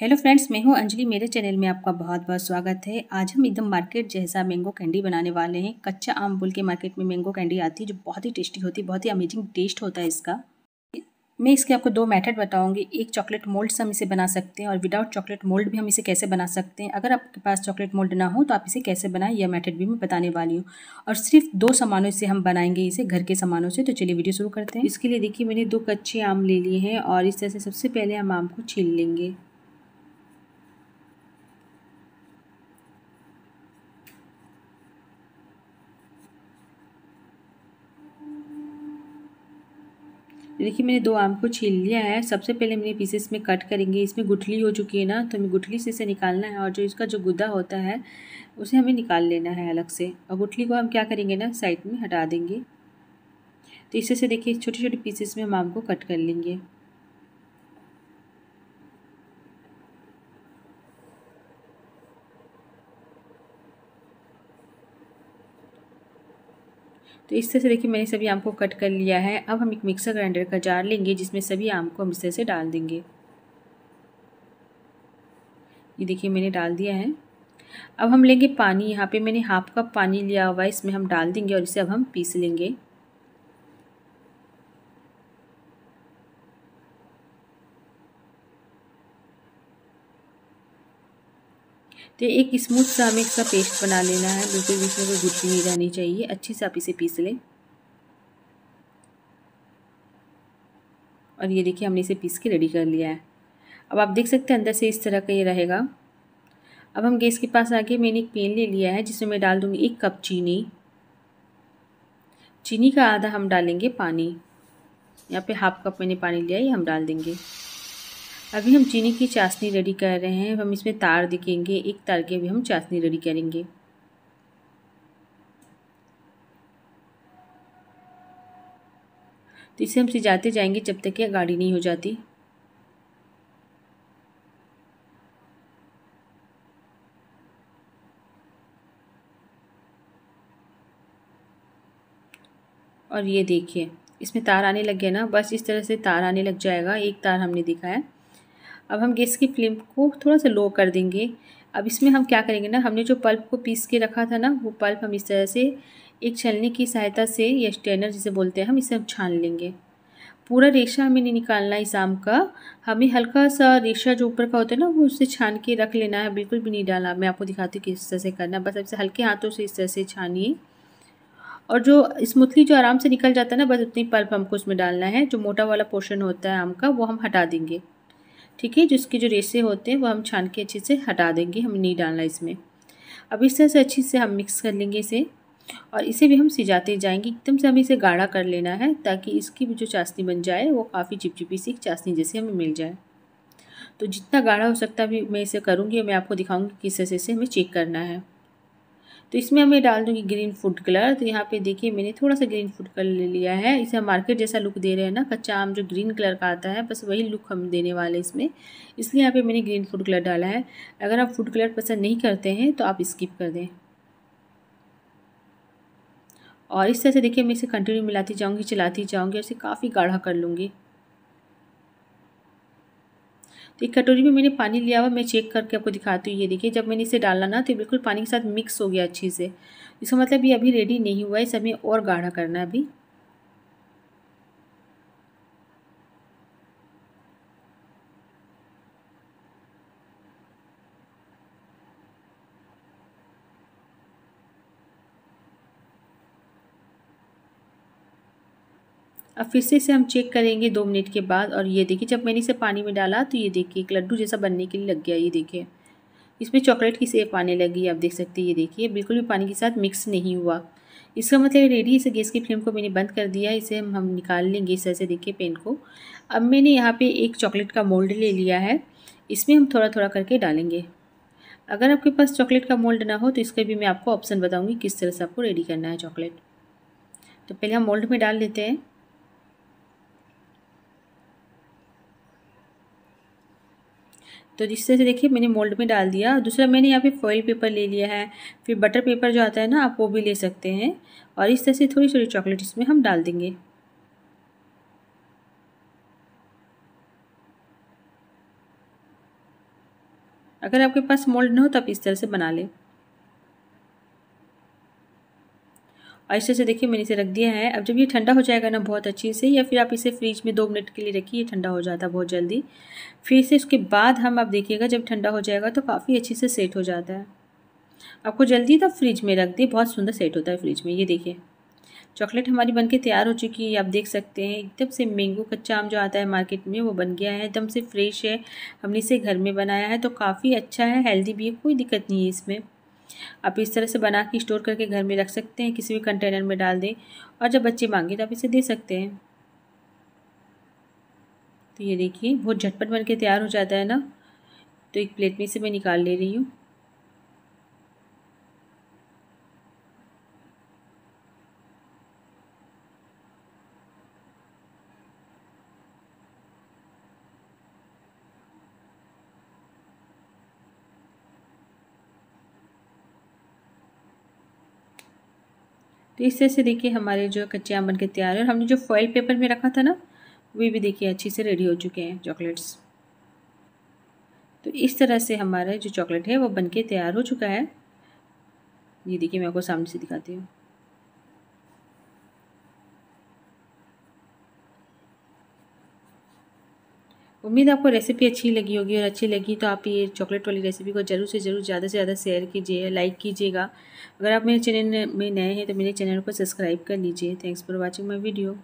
hello friends मैं हूं अंजलि मेरे चैनल में आपका बहुत बहुत स्वागत है आज हम एकदम मार्केट जैसा मैंगो कैंडी बनाने वाले हैं कच्चा आम बोल के मार्केट में मैंगो कैंडी आती है जो बहुत ही टेस्टी होती है बहुत ही अमेजिंग टेस्ट होता है इसका मैं इसके आपको दो मेथड बताऊंगी एक चॉकलेट मोल्ड से हम इसे बना सकते हैं और विदाउट चॉकलेट मोल्ड भी हम इसे कैसे बना सकते हैं अगर आपके पास चॉकलेट मोल्ड ना हो तो आप इसे कैसे बनाएं यह मेथड भी मैं बताने वाली हूँ और सिर्फ दो सामानों से हम बनाएंगे इसे घर के सामानों से तो चलिए वीडियो शुरू करते हैं इसके लिए देखिए मैंने दो कच्चे आम ले लिए हैं और इस तरह से सबसे पहले हम आम को छील लेंगे देखिए मैंने दो आम को छील लिया है सबसे पहले मैंने पीसेस में कट करेंगे इसमें गुठली हो चुकी है ना तो हमें गुठली से इसे निकालना है और जो इसका जो गुद्दा होता है उसे हमें निकाल लेना है अलग से और गुठली को हम क्या करेंगे ना साइड में हटा देंगे तो इसे से देखिए छोटे छोटे पीसेस में हम आम को कट कर लेंगे तो इस तरह से देखिए मैंने सभी आम को कट कर लिया है अब हम एक मिक्सर ग्राइंडर का जार लेंगे जिसमें सभी आम को हम इस तरह से डाल देंगे ये देखिए मैंने डाल दिया है अब हम लेंगे पानी यहाँ पे मैंने हाफ कप पानी लिया हुआ है इसमें हम डाल देंगे और इसे अब हम पीस लेंगे तो एक स्मूथ सा हमें इसका पेस्ट बना लेना है बिल्कुल भी इसमें कोई गुटी नहीं रहनी चाहिए अच्छे से आप इसे पीस लें और ये देखिए हमने इसे पीस के रेडी कर लिया है अब आप देख सकते हैं अंदर से इस तरह का ये रहेगा अब हम गैस के पास आके मैंने एक पेन ले लिया है जिसमें मैं डाल दूँगी एक कप चीनी चीनी का आधा हम डालेंगे पानी यहाँ पे हाफ कप मैंने पानी लिया ये हम डाल देंगे अभी हम चीनी की चाशनी रेडी कर रहे हैं हम इसमें तार दिखेंगे एक तार की अभी हम चाशनी रेडी करेंगे तो इसे हम सिजाते जाएंगे जब तक ये गाढ़ी नहीं हो जाती और ये देखिए इसमें तार आने लग गया ना बस इस तरह से तार आने लग जाएगा एक तार हमने दिखाया अब हम गैस की फ्लेम को थोड़ा सा लो कर देंगे अब इसमें हम क्या करेंगे ना हमने जो पल्प को पीस के रखा था ना वो पल्प हम इस तरह से एक छलनी की सहायता से या स्टेनर जिसे बोलते हैं हम इसे हम छान लेंगे पूरा रेशा हमें नहीं निकालना इस आम का हमें हल्का सा रेशा जो ऊपर का होता है ना वो उसे छान के रख लेना है बिल्कुल भी नहीं डालना मैं आपको दिखाती हूँ किस तरह से करना बस अब इसे हल्के हाथों से इस तरह से छानिए और जो स्मूथली जो आराम से निकल जाता है ना बस उतनी पल्प हमको उसमें डालना है जो मोटा वाला पोर्शन होता है आम का वो हम हटा देंगे ठीक है जिसके जो रेसे होते हैं वो हम छान के अच्छे से हटा देंगे हमें नहीं डालना इसमें अब इस तरह से अच्छे से हम मिक्स कर लेंगे इसे और इसे भी हम सिजाते जाएंगे एकदम से हमें इसे गाढ़ा कर लेना है ताकि इसकी भी जो चाशनी बन जाए वो काफ़ी चिपचिपी सी चाशनी जैसे हमें मिल जाए तो जितना गाढ़ा हो सकता है मैं इसे करूँगी मैं आपको दिखाऊँगी किस तरह से इसे हमें चेक करना है तो इसमें मैं डाल दूँगी ग्रीन फूड कलर तो यहाँ पे देखिए मैंने थोड़ा सा ग्रीन फूड कलर ले लिया है इसे हम मार्केट जैसा लुक दे रहे हैं ना कच्चा आम जो ग्रीन कलर का आता है बस वही लुक हम देने वाले इसमें इसलिए यहाँ पर मैंने ग्रीन फूड कलर डाला है अगर आप फूड कलर पसंद नहीं करते हैं तो आप स्किप कर दें और इस तरह से देखिए मैं इसे कंटिन्यू मिलाती जाऊँगी चलाती जाऊँगी और इसे काफ़ी गाढ़ा कर लूँगी तो एक कटोरी में मैंने पानी लिया हुआ मैं चेक करके आपको दिखाती हूँ ये देखिए जब मैंने इसे डाला ना तो बिल्कुल पानी के साथ मिक्स हो गया अच्छे से इसका मतलब ये अभी रेडी नहीं हुआ है इसे हमें और गाढ़ा करना है अभी अब फिर से इसे हम चेक करेंगे दो मिनट के बाद और ये देखिए जब मैंने इसे पानी में डाला तो ये देखिए एक लड्डू जैसा बनने के लिए लग गया ये देखिए इसमें चॉकलेट की सेप आने लगी आप देख सकते हैं ये देखिए बिल्कुल भी पानी के साथ मिक्स नहीं हुआ इसका मतलब रेडी इसे गैस की फ्लेम को मैंने बंद कर दिया इसे हम निकाल लेंगे इस तरह से देखिए पेन को अब मैंने यहाँ पे एक चॉकलेट का मोल्ड ले लिया है इसमें हम थोड़ा थोड़ा करके डालेंगे अगर आपके पास चॉकलेट का मोल्ड ना हो तो इसका भी मैं आपको ऑप्शन बताऊँगी किस तरह से आपको रेडी करना है चॉकलेट तो पहले हम मोल्ड में डाल लेते हैं तो जिस तरह से देखिए मैंने मोल्ड में डाल दिया दूसरा मैंने यहाँ पे फॉइल पेपर ले लिया है फिर बटर पेपर जो आता है ना आप वो भी ले सकते हैं और इस तरह से थोड़ी थोड़ी चॉकलेट इसमें हम डाल देंगे अगर आपके पास मोल्ड ना हो तो आप इस तरह से बना लें आहिस्ते से देखिए मैंने इसे रख दिया है अब जब ये ठंडा हो जाएगा ना बहुत अच्छे से या फिर आप इसे फ्रिज में दो मिनट के लिए रखिए ठंडा हो जाता है बहुत जल्दी फिर से उसके बाद हम आप देखिएगा जब ठंडा हो जाएगा तो काफ़ी अच्छे से सेट हो जाता है आपको जल्दी तब फ्रिज में रख दिए बहुत सुंदर सेट होता है फ्रिज में ये देखिए चॉकलेट हमारी बन के तैयार हो चुकी है आप देख सकते हैं एकदम से मैंगो कच्चा आम जो आता है मार्केट में वो बन गया है एकदम से फ्रेश है हमने इसे घर में बनाया है तो काफ़ी अच्छा है हेल्दी भी है कोई दिक्कत नहीं है इसमें आप इस तरह से बना के स्टोर करके घर में रख सकते हैं किसी भी कंटेनर में डाल दें और जब बच्चे मांगे तो आप इसे दे सकते हैं तो ये देखिए बहुत झटपट बन के तैयार हो जाता है ना तो एक प्लेट में से मैं निकाल ले रही हूँ तो इस तरह से देखिए हमारे जो कच्चे आम बन के तैयार है और हमने जो फॉइल पेपर में रखा था ना वे भी देखिए अच्छे से रेडी हो चुके हैं चॉकलेट्स तो इस तरह से हमारा जो चॉकलेट है वो बन के तैयार हो चुका है ये देखिए मैं आपको सामने से दिखाती हूँ उम्मीद आपको रेसिपी अच्छी लगी होगी और अच्छी लगी तो आप ये चॉकलेट वाली रेसिपी को ज़रूर से ज़रूर ज़्यादा से ज़्यादा शेयर कीजिए लाइक कीजिएगा अगर आप मेरे चैनल में नए हैं तो मेरे चैनल को सब्सक्राइब कर लीजिए thanks for watching my video